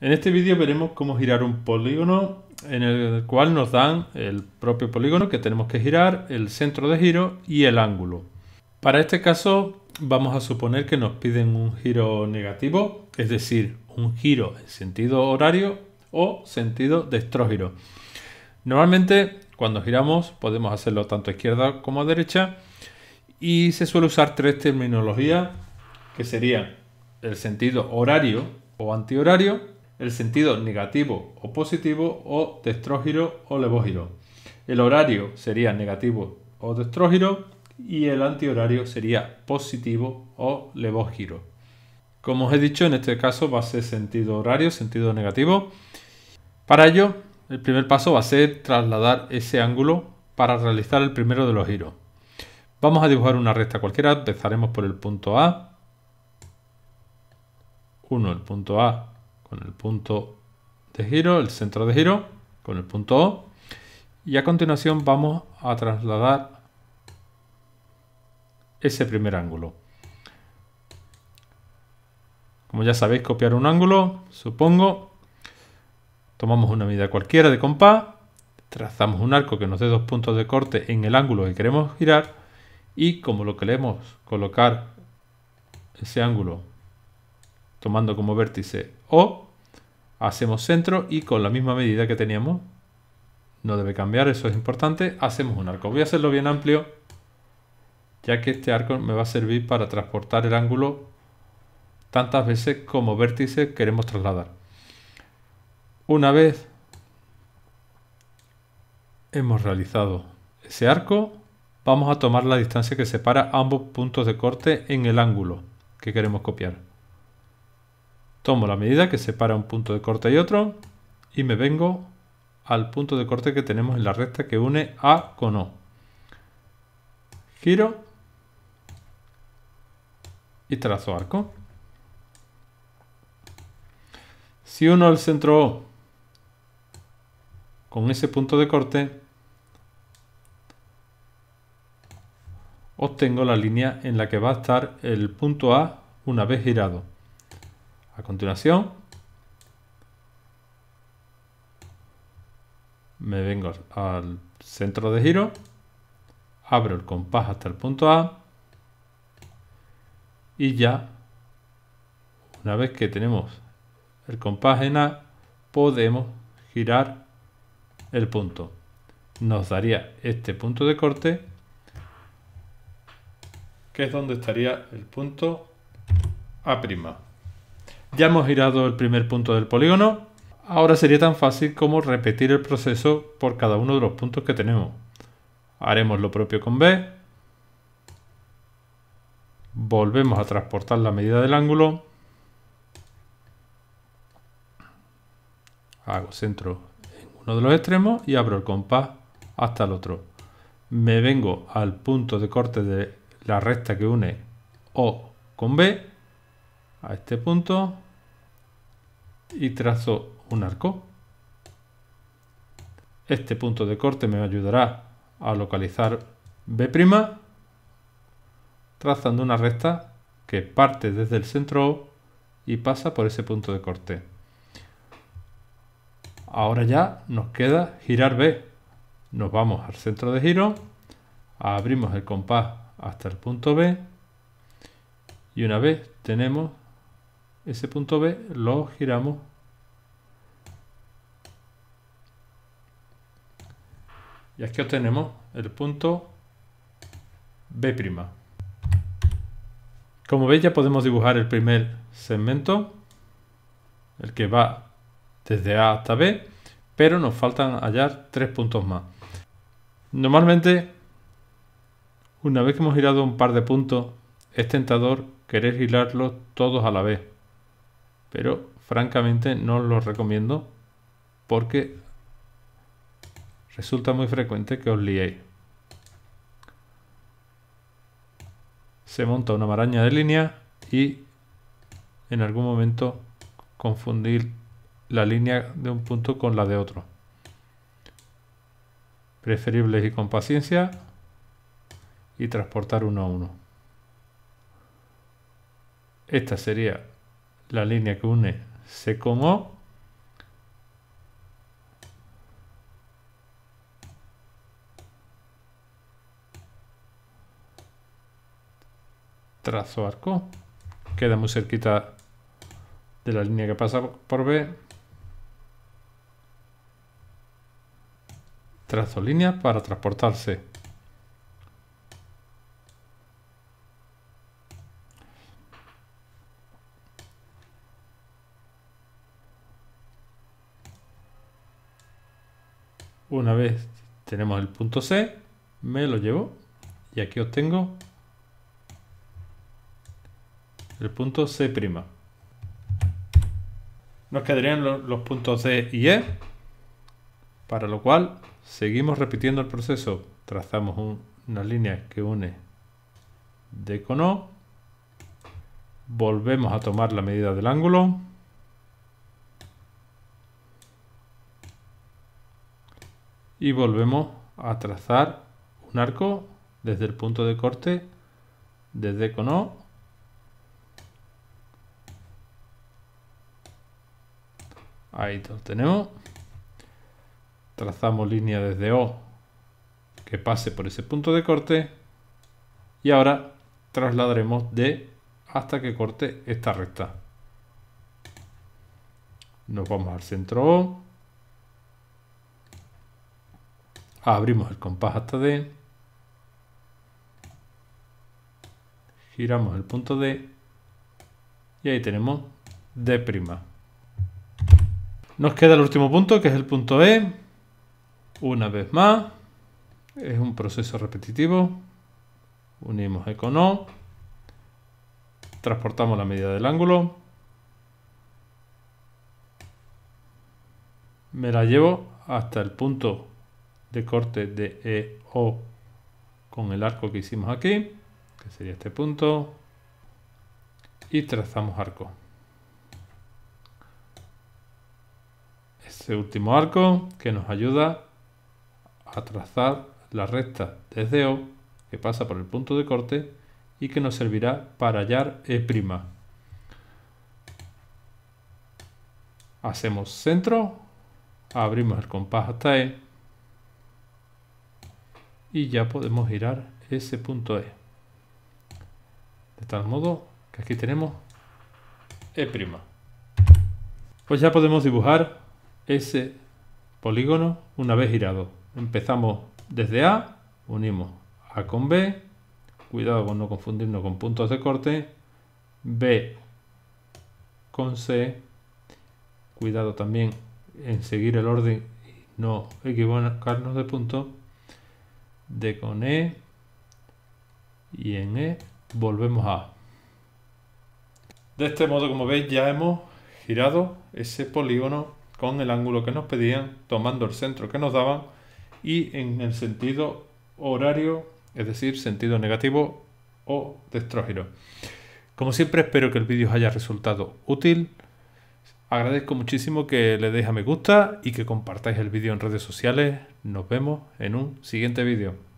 En este vídeo veremos cómo girar un polígono en el cual nos dan el propio polígono que tenemos que girar, el centro de giro y el ángulo. Para este caso vamos a suponer que nos piden un giro negativo, es decir, un giro en sentido horario o sentido de Normalmente cuando giramos podemos hacerlo tanto a izquierda como a derecha y se suele usar tres terminologías que serían el sentido horario o antihorario, el sentido negativo o positivo o destrógiro o levógiro. El horario sería negativo o destrógiro y el antihorario sería positivo o levógiro. Como os he dicho, en este caso va a ser sentido horario, sentido negativo. Para ello, el primer paso va a ser trasladar ese ángulo para realizar el primero de los giros. Vamos a dibujar una recta cualquiera, empezaremos por el punto A. 1, el punto A con el punto de giro, el centro de giro, con el punto O. Y a continuación vamos a trasladar ese primer ángulo. Como ya sabéis, copiar un ángulo, supongo. Tomamos una medida cualquiera de compás, trazamos un arco que nos dé dos puntos de corte en el ángulo que queremos girar y como lo queremos colocar ese ángulo tomando como vértice o hacemos centro y con la misma medida que teníamos, no debe cambiar, eso es importante, hacemos un arco. Voy a hacerlo bien amplio, ya que este arco me va a servir para transportar el ángulo tantas veces como vértices queremos trasladar. Una vez hemos realizado ese arco, vamos a tomar la distancia que separa ambos puntos de corte en el ángulo que queremos copiar. Tomo la medida que separa un punto de corte y otro y me vengo al punto de corte que tenemos en la recta que une A con O. Giro y trazo arco. Si uno al centro O con ese punto de corte, obtengo la línea en la que va a estar el punto A una vez girado a continuación me vengo al centro de giro, abro el compás hasta el punto A y ya una vez que tenemos el compás en A podemos girar el punto. Nos daría este punto de corte que es donde estaría el punto A'. Ya hemos girado el primer punto del polígono. Ahora sería tan fácil como repetir el proceso por cada uno de los puntos que tenemos. Haremos lo propio con B. Volvemos a transportar la medida del ángulo. Hago centro en uno de los extremos y abro el compás hasta el otro. Me vengo al punto de corte de la recta que une O con B a este punto y trazo un arco. Este punto de corte me ayudará a localizar B', trazando una recta que parte desde el centro O y pasa por ese punto de corte. Ahora ya nos queda girar B. Nos vamos al centro de giro, abrimos el compás hasta el punto B y una vez tenemos ese punto B lo giramos y aquí obtenemos el punto B'. Como veis ya podemos dibujar el primer segmento, el que va desde A hasta B, pero nos faltan hallar tres puntos más. Normalmente, una vez que hemos girado un par de puntos, es tentador querer girarlos todos a la vez pero francamente no lo recomiendo porque resulta muy frecuente que os liéis. E se monta una maraña de línea y en algún momento confundir la línea de un punto con la de otro. Preferibles y con paciencia y transportar uno a uno. Esta sería la línea que une C con O. Trazo arco. Queda muy cerquita de la línea que pasa por B. Trazo línea para transportarse Una vez tenemos el punto C, me lo llevo y aquí obtengo el punto C'. Nos quedarían los, puntos D y E, para lo cual seguimos repitiendo el proceso. Trazamos una línea que une D con O, volvemos a tomar la medida del ángulo, y volvemos a trazar un arco desde el punto de corte desde cono ahí lo tenemos trazamos línea desde O que pase por ese punto de corte y ahora trasladaremos D hasta que corte esta recta nos vamos al centro O abrimos el compás hasta D, giramos el punto D y ahí tenemos D'. Nos queda el último punto que es el punto E, una vez más, es un proceso repetitivo, unimos E con O, transportamos la medida del ángulo, me la llevo hasta el punto este corte de e, O con el arco que hicimos aquí, que sería este punto, y trazamos arco. Este último arco que nos ayuda a trazar la recta desde O, que pasa por el punto de corte, y que nos servirá para hallar E'. Hacemos centro, abrimos el compás hasta E, y ya podemos girar ese punto E. De tal modo que aquí tenemos E'. Pues ya podemos dibujar ese polígono una vez girado. Empezamos desde A, unimos A con B, cuidado con no confundirnos con puntos de corte, B con C, cuidado también en seguir el orden y no equivocarnos de punto, D con E y en E volvemos a. De este modo, como veis, ya hemos girado ese polígono con el ángulo que nos pedían, tomando el centro que nos daban y en el sentido horario, es decir, sentido negativo o destrógiro. Como siempre, espero que el vídeo os haya resultado útil. Agradezco muchísimo que le deis a me gusta y que compartáis el vídeo en redes sociales. Nos vemos en un siguiente vídeo.